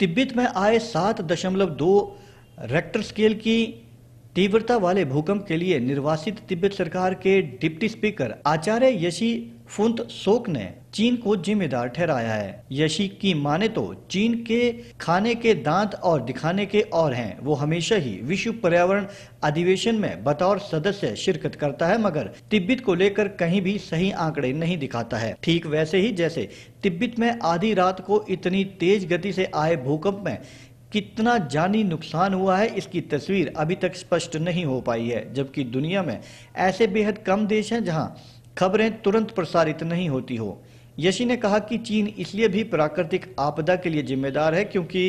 तिब्बत में आए सात दशमलव दो रेक्टर स्केल की तीव्रता वाले भूकंप के लिए निर्वासित तिब्बत सरकार के deputy speaker Acharya Yeshi Phuntsok ने चीन को जिम्मेदार ठहराया है यशी की माने तो चीन के खाने के दांत और दिखाने के और हैं वो हमेशा ही विश्व पर्यावरण अधिवेशन में बतौर सदस्य शिरकत करता है मगर तिब्बत को लेकर कहीं भी सही आंकड़े नहीं दिखाता है ठीक वैसे ही जैसे तिब्बत में आधी रात को इतनी तेज गति से आए भूकंप में कितना जानी नुकसान हुआ है इसकी तस्वीर अभी तक स्पष्ट नहीं हो पाई है जबकि दुनिया में ऐसे बेहद कम देश हैं जहां खबरें तुरंत प्रसारित नहीं होती हो यशी ने कहा कि चीन इसलिए भी प्राकृतिक आपदा के लिए जिम्मेदार है क्योंकि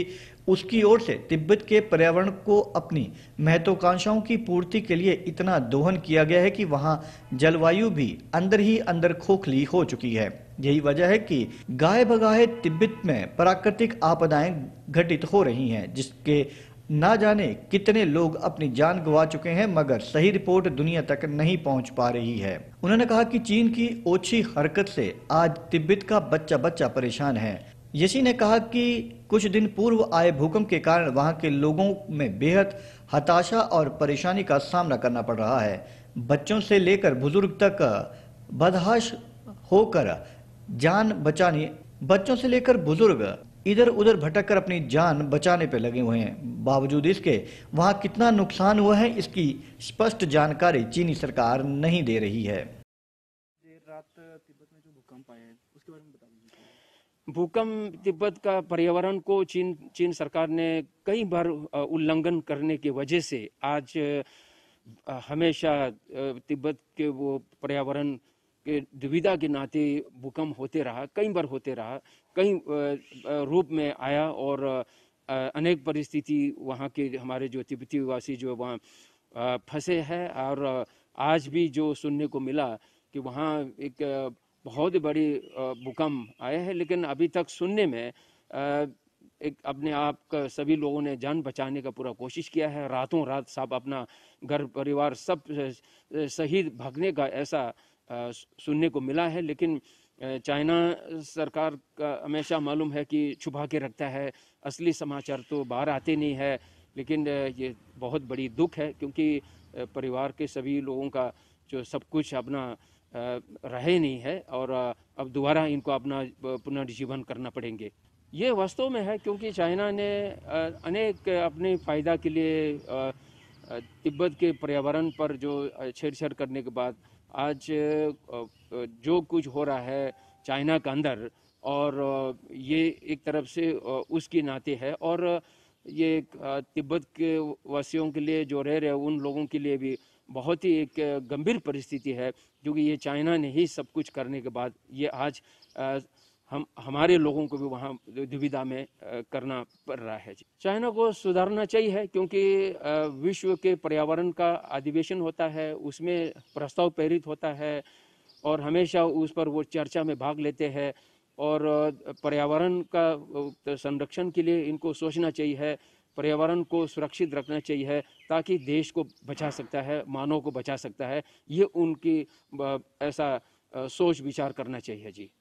उसकी ओर से तिब्बत के पर्यावरण को अपनी महत्वाकांक्षाओं की पूर्ति के लिए इतना दोहन किया गया है कि वहां जलवायु भी अंदर ही अंदर खोखली हो चुकी है यही वजह है कि गाय बगाहे तिब्बत में प्राकृतिक आपदाएं घटित हो रही हैं जिसके ना जाने कितने लोग अपनी जान गवा चुके हैं मगर सही रिपोर्ट दुनिया तक नहीं पहुंच पा रही है उन्होंने कहा कि चीन की ओछी हरकत से आज तिब्बत का बच्चा बच्चा परेशान है यशी ने कहा कि कुछ दिन पूर्व आए भूकंप के कारण वहां के लोगों में बेहद हताशा और परेशानी का सामना करना पड़ रहा है बच्चों से लेकर बुजुर्ग तक बदहाश होकर जान बचाने बच्चों से लेकर बुजुर्ग इधर उधर भटक कर अपनी जान बचाने पर लगे हुए हैं बावजूद इसके वहां कितना नुकसान हुआ है इसकी स्पष्ट जानकारी चीनी सरकार नहीं दे रही है रात तिब्बत में जो भूकंप आया है उसके बारे में भूकंप तिब्बत का पर्यावरण को चीन चीन सरकार ने कई बार उल्लंघन करने की वजह से आज हमेशा तिब्बत के वो पर्यावरण के दुविधा के नाते भूकंप होते रहा कई बार होते रहा कई रूप में आया और अनेक परिस्थिति वहाँ के हमारे जो तिब्बती वासी जो वहाँ फंसे हैं और आज भी जो सुनने को मिला कि वहाँ एक बहुत बड़ी भूकंप आया है लेकिन अभी तक सुनने में एक अपने आप का सभी लोगों ने जान बचाने का पूरा कोशिश किया है रातों रात सब अपना घर परिवार सब शहीद भागने का ऐसा सुनने को मिला है लेकिन चाइना सरकार का हमेशा मालूम है कि छुपा के रखता है असली समाचार तो बाहर आते नहीं है लेकिन ये बहुत बड़ी दुख है क्योंकि परिवार के सभी लोगों का जो सब कुछ अपना रहे नहीं है और अब दोबारा इनको अपना पुनर्जीवन करना पड़ेंगे ये वास्तव में है क्योंकि चाइना ने अनेक अपने फ़ायदा के लिए तिब्बत के पर्यावरण पर जो छेड़छाड़ करने के बाद आज जो कुछ हो रहा है चाइना के अंदर और ये एक तरफ से उसकी नाते है और ये तिब्बत के वासियों के लिए जो रह रहे उन लोगों के लिए भी बहुत ही एक गंभीर परिस्थिति है क्योंकि ये चाइना ने ही सब कुछ करने के बाद ये आज हम हमारे लोगों को भी वहाँ दुविधा में करना पड़ रहा है चाइना को सुधारना चाहिए क्योंकि विश्व के पर्यावरण का अधिवेशन होता है उसमें प्रस्ताव प्रेरित होता है और हमेशा उस पर वो चर्चा में भाग लेते हैं और पर्यावरण का संरक्षण के लिए इनको सोचना चाहिए है पर्यावरण को सुरक्षित रखना चाहिए है ताकि देश को बचा सकता है मानव को बचा सकता है ये उनकी ऐसा सोच विचार करना चाहिए जी